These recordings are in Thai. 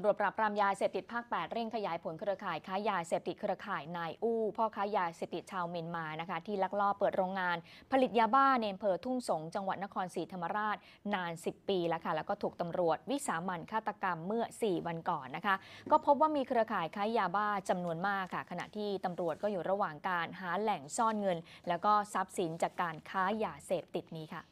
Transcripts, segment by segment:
ำรวจปราบปรามยาเสพติดภาค 8 เร่งขยายผลเครือข่ายค้ายาเสพติดเครือข่ายนายอู้พ่อค้ายาเสพติดชาวเมียนมานะคะ ที่ลักลอบเปิดโรงงาน ผลิตยาบ้า ในอำเภอทุ่งสง จังหวัดนครศรีธรรมราชนาน 10 ปีแล้วค่ะ แล้วก็ถูกตำรวจวิสามันฆาตกรรมเมื่อ 4 วันก่อนนะคะ ก็พบว่ามีเครือข่ายค้ายาบ้าจำนวนมากค่ะ ขณะที่ตำรวจก็อยู่ระหว่างการหาแหล่งซ่อนเงิน แล้วก็ทรัพย์สินจากการค้ายาเสพติดนี้ค่ะ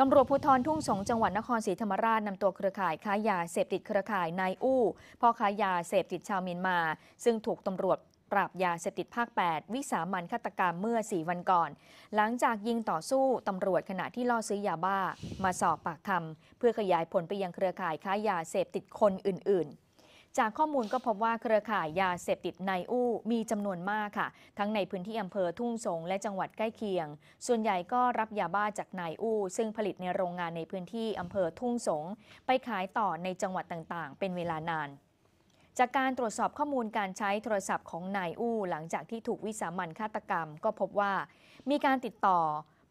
ตำรวจภูธรทุ่งสงจังหวัดนครศรีธรรมราชนำตัวเครือข่ายค้ายาเสพติดเครือข่ายนายอู้ พ่อค้ายาเสพติดชาวเมียนมา ซึ่งถูกตำรวจปราบยาเสพติดภาค 8 วิสามันฆาตกรรมเมื่อ 4 วันก่อน หลังจากยิงต่อสู้ตำรวจขณะที่ล่อซื้อยาบ้ามาสอบปากคำเพื่อขยายผลไปยังเครือข่ายค้ายาเสพติดคนอื่นๆจากข้อมูลก็พบว่าเครือข่ายยาเสพติดในอู้ มีจำนวนมากค่ะทั้งในพื้นที่อำเภอทุ่งสงและจังหวัดใกล้เคียง ส่วนใหญ่ก็รับยาบ้าจากนายอู้ ซึ่งผลิตในโรงงานในพื้นที่อำเภอทุ่งสง ไปขายต่อในจังหวัดต่างๆ เป็นเวลานาน จากการตรวจสอบข้อมูลการใช้โทรศัพท์ของนายอู้ หลังจากที่ถูกวิสามันฆาตกรรมก็พบว่า มีการติดต่อ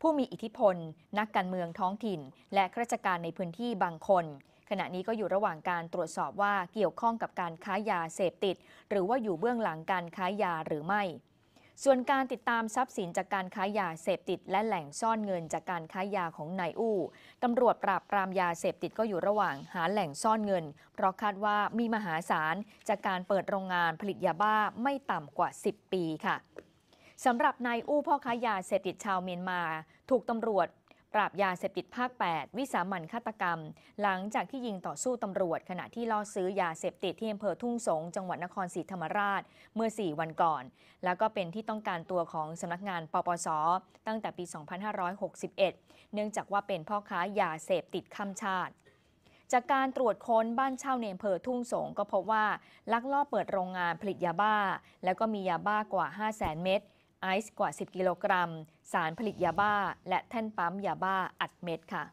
ผู้มีอิทธิพลนักการเมืองท้องถิ่น และข้าราชการในพื้นที่บางคนขณะนี้ก็อยู่ระหว่างการตรวจสอบว่าเกี่ยวข้องกับการค้ายาเสพติด หรือว่าอยู่เบื้องหลังการค้ายาหรือไม่ ส่วนการติดตามทรัพย์สินจากการค้ายาเสพติด และแหล่งซ่อนเงิน จากการค้ายาของนายอู้ตำรวจปราบปรามยาเสพติดก็อยู่ระหว่างหาแหล่งซ่อนเงิน เพราะคาดว่ามีมหาศาลจากการเปิดโรงงานผลิตยาบ้าไม่ต่ำกว่า 10 ปีค่ะสำหรับนายอู้พ่อค้ายาเสพติดชาวเมียนมา ถูกตำรวจปราบยาเสพติดภาค 8 วิสามันฆาตกรรม หลังจากที่ยิงต่อสู้ตำรวจ ขณะที่ล่อซื้อยาเสพติดที่อำเภอทุ่งสง จังหวัดนครศรีธรรมราชเมื่อ 4 วันก่อน แล้วก็เป็นที่ต้องการตัวของสำนักงาน ปปส ตั้งแต่ปี 2561 เนื่องจากว่าเป็นพ่อค้า ยาเสพติดข้ามชาติ จากการตรวจค้นบ้านเช่าในอำเภอทุ่งสง ก็พบว่าลักลอบเปิดโรงงานผลิตยาบ้า แล้วก็มียาบ้ากว่า 5 0 0 0 0 0เม็ดไอซ์กว่า 10 กิโลกรัม สารผลิตยาบ้า และแท่นปั๊มยาบ้าอัดเม็ดค่ะ